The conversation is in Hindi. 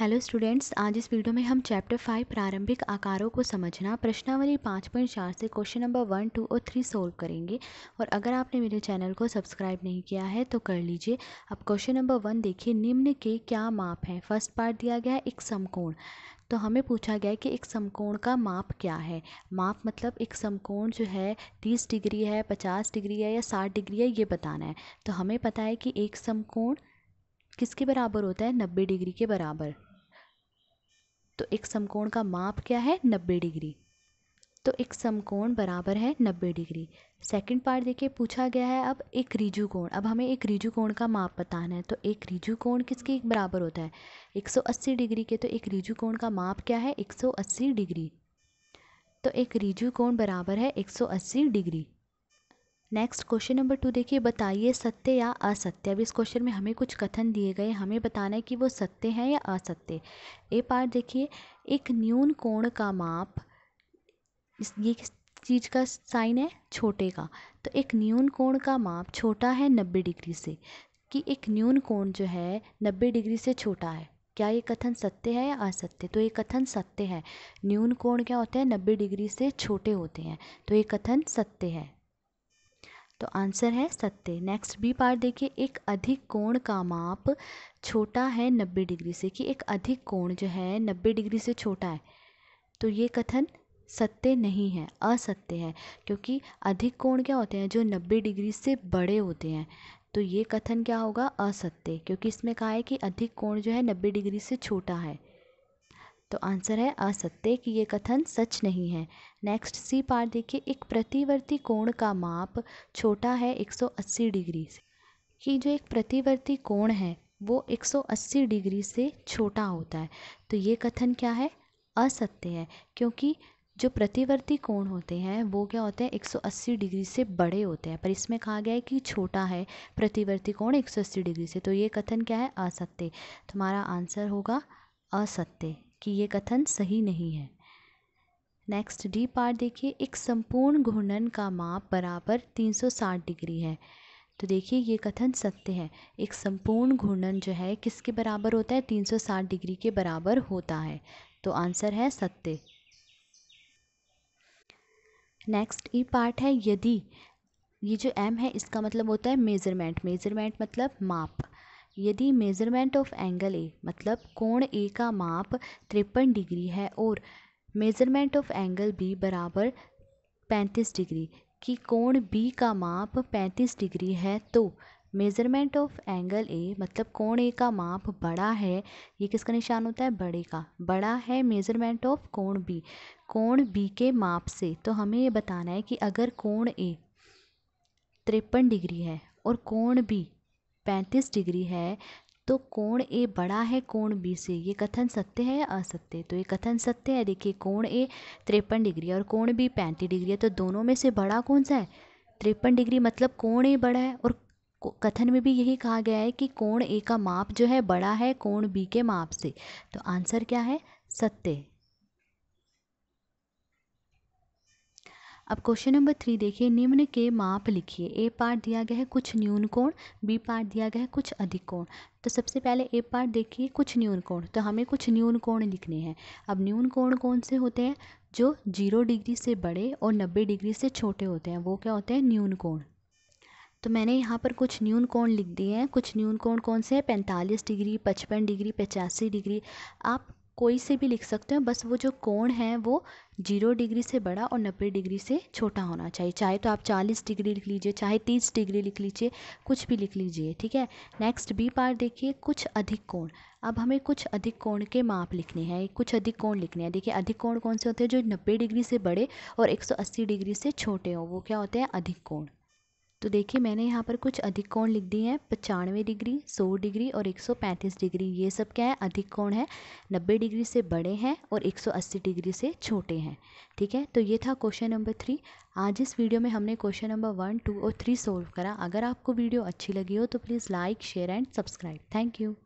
हेलो स्टूडेंट्स आज इस वीडियो में हम चैप्टर फाइव प्रारंभिक आकारों को समझना प्रश्नावली पाँच पॉइंट चार से क्वेश्चन नंबर वन टू और थ्री सोल्व करेंगे और अगर आपने मेरे चैनल को सब्सक्राइब नहीं किया है तो कर लीजिए अब क्वेश्चन नंबर वन देखिए निम्न के क्या माप हैं फर्स्ट पार्ट दिया गया है एक समकोण तो हमें पूछा गया है कि एक समकोण का माप क्या है माप मतलब एक समकोण जो है तीस डिग्री है पचास डिग्री है या साठ डिग्री है ये बताना है तो हमें पता है कि एक समकोण किसके बराबर होता है नब्बे डिग्री के बराबर तो एक समकोण का माप क्या है नब्बे डिग्री तो एक समकोण बराबर है नब्बे डिग्री सेकंड पार्ट देखिए पूछा गया है अब एक रिजु कोण अब हमें एक रिजु कोण का माप बताना है तो एक रिजु कोण किसके बराबर होता है 180 डिग्री के तो एक रिजु कोण का माप क्या है 180 डिग्री तो एक रिजु कोण बराबर है 180 degree next question number two देखिए बताइए सत्य या असत्य अब इस क्वेश्चन में हमें कुछ कथन दिए गए हमें बताना है कि वो सत्य है या असत्य ए पार्ट देखिए एक न्यून कोण का माप इस ये किस चीज़ का साइन है छोटे का तो एक न्यून कोण का माप छोटा है नब्बे डिग्री से कि एक न्यून कोण जो है नब्बे डिग्री से छोटा है क्या ये कथन सत्य है या असत्य तो ये कथन सत्य है न्यून कोण क्या होते हैं नब्बे डिग्री से छोटे होते हैं तो ये कथन सत्य है तो आंसर है सत्य नेक्स्ट बी पार्ट देखिए एक अधिक कोण का माप छोटा है नब्बे डिग्री से कि एक अधिक कोण जो है नब्बे डिग्री से छोटा है तो ये कथन सत्य नहीं है असत्य है क्योंकि अधिक कोण क्या होते हैं जो नब्बे डिग्री से बड़े होते हैं तो ये कथन क्या होगा असत्य क्योंकि इसमें कहा है कि अधिक कोण जो है नब्बे डिग्री से छोटा है तो आंसर है असत्य कि ये कथन सच नहीं है नेक्स्ट सी पार्ट देखिए एक प्रतिवर्ती कोण का माप छोटा है 180 डिग्री से कि जो एक प्रतिवर्ती कोण है वो 180 डिग्री से छोटा होता है तो ये कथन क्या है असत्य है क्योंकि जो प्रतिवर्ती कोण होते हैं वो क्या होते हैं 180 डिग्री से बड़े होते हैं पर इसमें कहा गया है कि छोटा है प्रतिवर्ती कोण 180 डिग्री से तो ये कथन क्या है असत्य तुम्हारा आंसर होगा असत्य कि ये कथन सही नहीं है नेक्स्ट डी पार्ट देखिए एक संपूर्ण घूर्णन का माप बराबर 360 डिग्री है तो देखिए ये कथन सत्य है एक संपूर्ण घूर्णन जो है किसके बराबर होता है 360 डिग्री के बराबर होता है तो आंसर है सत्य नेक्स्ट ई पार्ट है यदि ये जो एम है इसका मतलब होता है मेज़रमेंट मेज़रमेंट मतलब माप यदि मेजरमेंट ऑफ एंगल ए मतलब कोण ए का माप तिरपन डिग्री है और मेजरमेंट ऑफ एंगल बी बराबर पैंतीस डिग्री कि कोण बी का माप पैंतीस डिग्री है तो मेजरमेंट ऑफ एंगल ए मतलब कोण ए का माप बड़ा है ये किसका निशान होता है बड़े का बड़ा है मेजरमेंट ऑफ कोण बी कोण बी के माप से तो हमें ये बताना है कि अगर कोण ए तिरपन डिग्री है और कोण बी पैंतीस डिग्री है तो कोण ए बड़ा है कोण बी से ये कथन सत्य है या असत्य तो ये कथन सत्य है देखिए कोण ए तिरपन डिग्री और कोण बी पैंतीस डिग्री है तो दोनों में से बड़ा कौन सा है तिरपन डिग्री मतलब कोण ए बड़ा है और कथन में भी यही कहा गया है कि कोण ए का माप जो है बड़ा है कोण बी के माप से तो आंसर क्या है सत्य अब क्वेश्चन नंबर थ्री देखिए निम्न के माप लिखिए ए पार्ट दिया गया है कुछ न्यून कोण बी पार्ट दिया गया है कुछ अधिक कोण तो सबसे पहले ए पार्ट देखिए कुछ न्यून कोण तो हमें कुछ न्यून कोण लिखने हैं अब न्यून कोण कौन से होते हैं जो जीरो डिग्री से बड़े और नब्बे डिग्री से छोटे होते हैं वो क्या होते हैं न्यून कोण तो मैंने यहाँ पर कुछ न्यून कोण लिख दिए हैं कुछ न्यून कोण कौन से हैं पैंतालीस डिग्री पचपन डिग्री पचासी डिग्री आप कोई से भी लिख सकते हैं बस वो जो कोण है वो जीरो डिग्री से बड़ा और नब्बे डिग्री से छोटा होना चाहिए चाहे तो आप चालीस डिग्री लिख लीजिए चाहे तीस डिग्री लिख लीजिए कुछ भी लिख लीजिए ठीक है नेक्स्ट बी पार्ट देखिए कुछ अधिक कोण अब हमें कुछ अधिक कोण के माप लिखने हैं कुछ अधिक कोण लिखने हैं देखिए अधिक कोण कौन से होते हैं जो नब्बे डिग्री से बड़े और एक सौ अस्सी डिग्री से छोटे हों वो क्या होते हैं अधिक कोण तो देखिए मैंने यहाँ पर कुछ अधिक कोण लिख दिए हैं पचानवे डिग्री सौ डिग्री और एक सौ पैंतीस डिग्री ये सब क्या है अधिक कोण है नब्बे डिग्री से बड़े हैं और एक सौ अस्सी डिग्री से छोटे हैं ठीक है तो ये था क्वेश्चन नंबर थ्री आज इस वीडियो में हमने क्वेश्चन नंबर वन टू और थ्री सोल्व करा अगर आपको वीडियो अच्छी लगी हो तो please like share and subscribe thank you